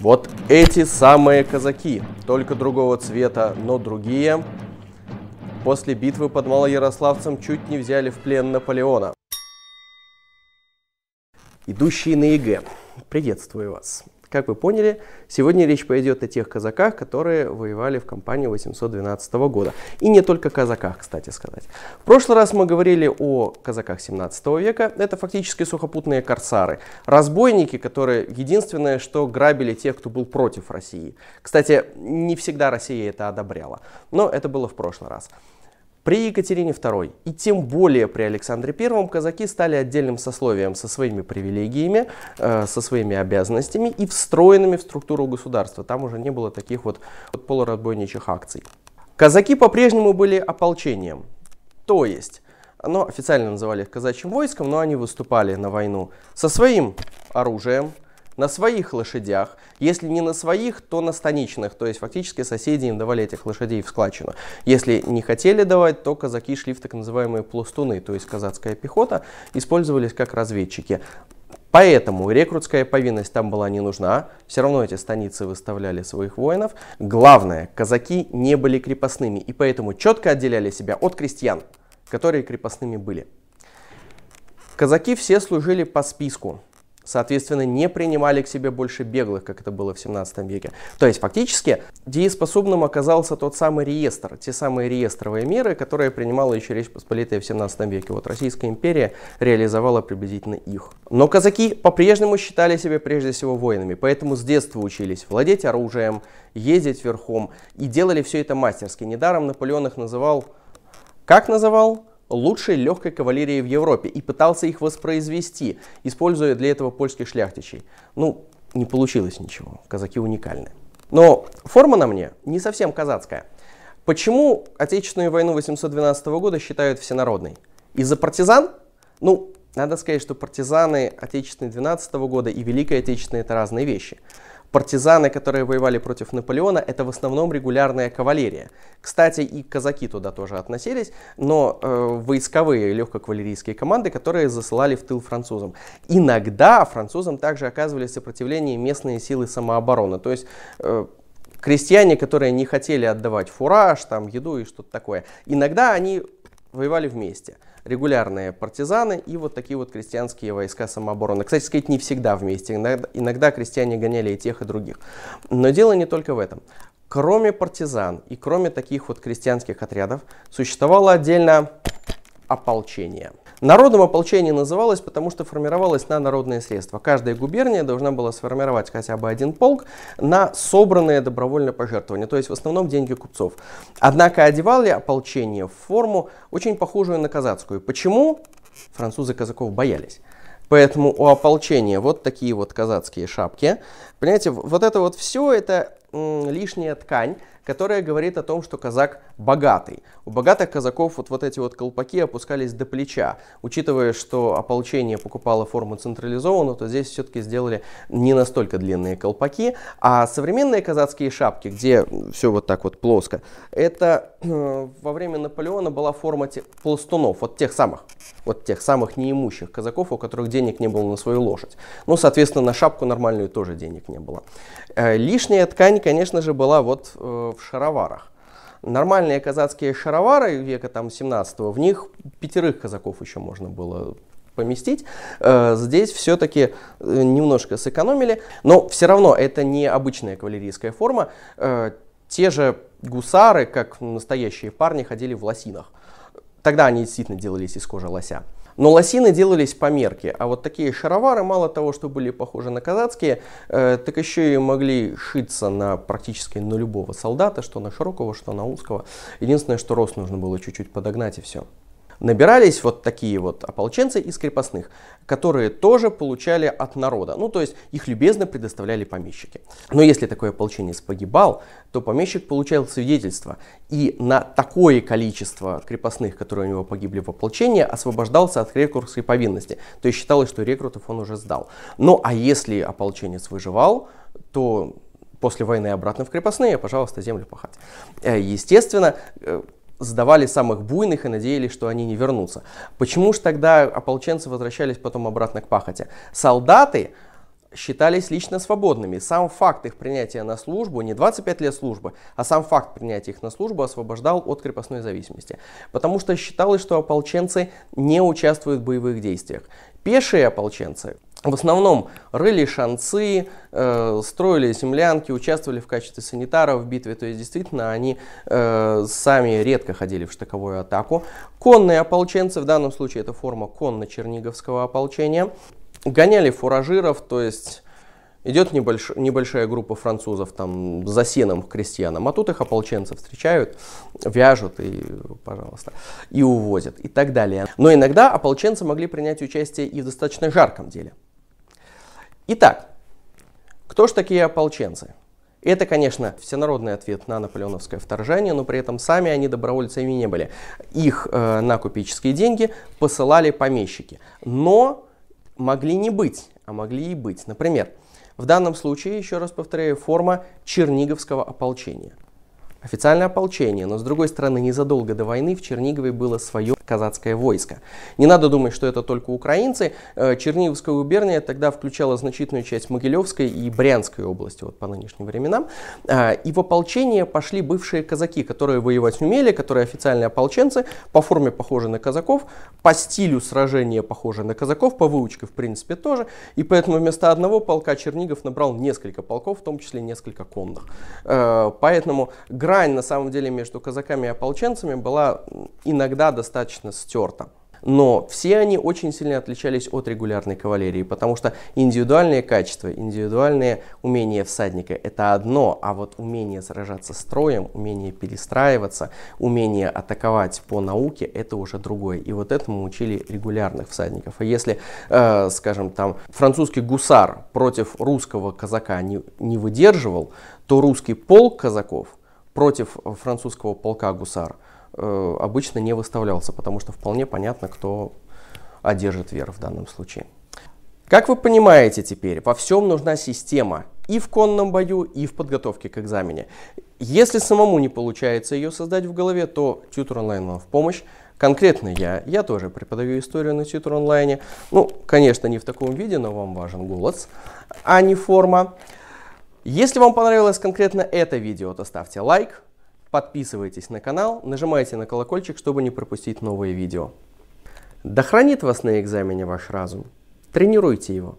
Вот эти самые казаки, только другого цвета, но другие. После битвы под Малоярославцем чуть не взяли в плен Наполеона. Идущие на ЕГЭ, приветствую вас. Как вы поняли, сегодня речь пойдет о тех казаках, которые воевали в кампании 812 года. И не только казаках, кстати сказать. В прошлый раз мы говорили о казаках 17 века. Это фактически сухопутные корсары. Разбойники, которые единственное, что грабили тех, кто был против России. Кстати, не всегда Россия это одобряла. Но это было в прошлый раз. При Екатерине II и тем более при Александре I казаки стали отдельным сословием со своими привилегиями, э, со своими обязанностями и встроенными в структуру государства. Там уже не было таких вот, вот полуразбойничьих акций. Казаки по-прежнему были ополчением, то есть но ну, официально называли их казачьим войском, но они выступали на войну со своим оружием, на своих лошадях, если не на своих, то на станичных, то есть фактически соседи им давали этих лошадей в складчину. Если не хотели давать, то казаки шли в так называемые пластуны, то есть казацкая пехота, использовались как разведчики. Поэтому рекрутская повинность там была не нужна, все равно эти станицы выставляли своих воинов. Главное, казаки не были крепостными, и поэтому четко отделяли себя от крестьян, которые крепостными были. Казаки все служили по списку, соответственно, не принимали к себе больше беглых, как это было в 17 веке. То есть, фактически, дееспособным оказался тот самый реестр, те самые реестровые меры, которые принимала еще Речь Посполитая в 17 веке. Вот Российская империя реализовала приблизительно их. Но казаки по-прежнему считали себя прежде всего воинами, поэтому с детства учились владеть оружием, ездить верхом и делали все это мастерски. Недаром Наполеон их называл... Как называл? лучшей легкой кавалерии в Европе и пытался их воспроизвести, используя для этого польских шляхтичей. Ну, не получилось ничего, казаки уникальны. Но форма на мне не совсем казацкая. Почему Отечественную войну 812 года считают всенародной? Из-за партизан? Ну, надо сказать, что партизаны Отечественной 12 года и Великой Отечественной это разные вещи. Партизаны, которые воевали против Наполеона, это в основном регулярная кавалерия. Кстати, и казаки туда тоже относились, но э, войсковые легкокавалерийские команды, которые засылали в тыл французам. Иногда французам также оказывали сопротивление местные силы самообороны, то есть э, крестьяне, которые не хотели отдавать фураж, там, еду и что-то такое. Иногда они воевали вместе регулярные партизаны и вот такие вот крестьянские войска самообороны. Кстати сказать, не всегда вместе. Иногда, иногда крестьяне гоняли и тех, и других. Но дело не только в этом. Кроме партизан и кроме таких вот крестьянских отрядов, существовало отдельно ополчение – Народным ополчение называлось, потому что формировалось на народные средства. Каждая губерния должна была сформировать хотя бы один полк на собранное добровольно пожертвование, то есть в основном деньги купцов. Однако одевали ополчение в форму, очень похожую на казацкую. Почему? Французы казаков боялись. Поэтому у ополчения вот такие вот казацкие шапки. Понимаете, вот это вот все, это лишняя ткань, которая говорит о том, что казак богатый. У богатых казаков вот, вот эти вот колпаки опускались до плеча. Учитывая, что ополчение покупало форму централизованную, то здесь все-таки сделали не настолько длинные колпаки. А современные казацкие шапки, где все вот так вот плоско, это э, во время Наполеона была форма тех, пластунов, вот тех самых, вот тех самых неимущих казаков, у которых денег не было на свою лошадь. Ну, соответственно, на шапку нормальную тоже денег не было. Э, лишняя ткань, конечно же, была вот э, в шароварах. Нормальные казацкие шаровары века там 17 в них пятерых казаков еще можно было поместить. Э, здесь все-таки э, немножко сэкономили, но все равно это не обычная кавалерийская форма. Э, те же гусары, как настоящие парни, ходили в лосинах. Тогда они действительно делались из кожи лося. Но лосины делались по мерке, а вот такие шаровары, мало того, что были похожи на казацкие, э, так еще и могли шиться на практически на любого солдата, что на широкого, что на узкого. Единственное, что рост нужно было чуть-чуть подогнать и все набирались вот такие вот ополченцы из крепостных, которые тоже получали от народа. Ну, то есть их любезно предоставляли помещики. Но если такой ополченец погибал, то помещик получал свидетельство. И на такое количество крепостных, которые у него погибли в ополчении, освобождался от рекрутской повинности. То есть считалось, что рекрутов он уже сдал. Ну, а если ополченец выживал, то после войны обратно в крепостные, пожалуйста, землю пахать. Э, естественно, э, сдавали самых буйных и надеялись, что они не вернутся. Почему же тогда ополченцы возвращались потом обратно к пахоте? Солдаты считались лично свободными. Сам факт их принятия на службу, не 25 лет службы, а сам факт принятия их на службу освобождал от крепостной зависимости. Потому что считалось, что ополченцы не участвуют в боевых действиях. Пешие ополченцы в основном рыли шанцы, э, строили землянки, участвовали в качестве санитаров в битве, то есть действительно они э, сами редко ходили в штыковую атаку. Конные ополченцы, в данном случае это форма конно-черниговского ополчения, гоняли фуражиров, то есть идет небольш, небольшая группа французов там за сеном к крестьянам, а тут их ополченцы встречают, вяжут и, пожалуйста, и увозят и так далее. Но иногда ополченцы могли принять участие и в достаточно жарком деле. Итак, кто же такие ополченцы? Это, конечно, всенародный ответ на наполеоновское вторжение, но при этом сами они добровольцами не были. Их э, на купеческие деньги посылали помещики. Но могли не быть, а могли и быть. Например, в данном случае, еще раз повторяю, форма черниговского ополчения. Официальное ополчение, но с другой стороны, незадолго до войны в Чернигове было свое казацкое войско. Не надо думать, что это только украинцы. Э, Черниговская губерния тогда включала значительную часть Могилевской и Брянской области вот по нынешним временам. Э, и в ополчение пошли бывшие казаки, которые воевать умели, которые официальные ополченцы, по форме похожи на казаков, по стилю сражения похожи на казаков, по выучке в принципе тоже. И поэтому вместо одного полка Чернигов набрал несколько полков, в том числе несколько конных. Э, поэтому грань на самом деле между казаками и ополченцами была иногда достаточно достаточно стерто. Но все они очень сильно отличались от регулярной кавалерии, потому что индивидуальные качества, индивидуальные умения всадника – это одно, а вот умение сражаться строем, умение перестраиваться, умение атаковать по науке – это уже другое. И вот этому учили регулярных всадников. И а если, э, скажем, там французский гусар против русского казака не, не выдерживал, то русский полк казаков против французского полка гусар – Э, обычно не выставлялся, потому что вполне понятно, кто одержит веру в данном случае. Как вы понимаете теперь, во всем нужна система и в конном бою, и в подготовке к экзамене. Если самому не получается ее создать в голове, то Tutor Online вам в помощь. Конкретно я, я тоже преподаю историю на Tutor Online. Ну, конечно, не в таком виде, но вам важен голос, а не форма. Если вам понравилось конкретно это видео, то ставьте лайк, Подписывайтесь на канал, нажимайте на колокольчик, чтобы не пропустить новые видео. Да хранит вас на экзамене ваш разум. Тренируйте его.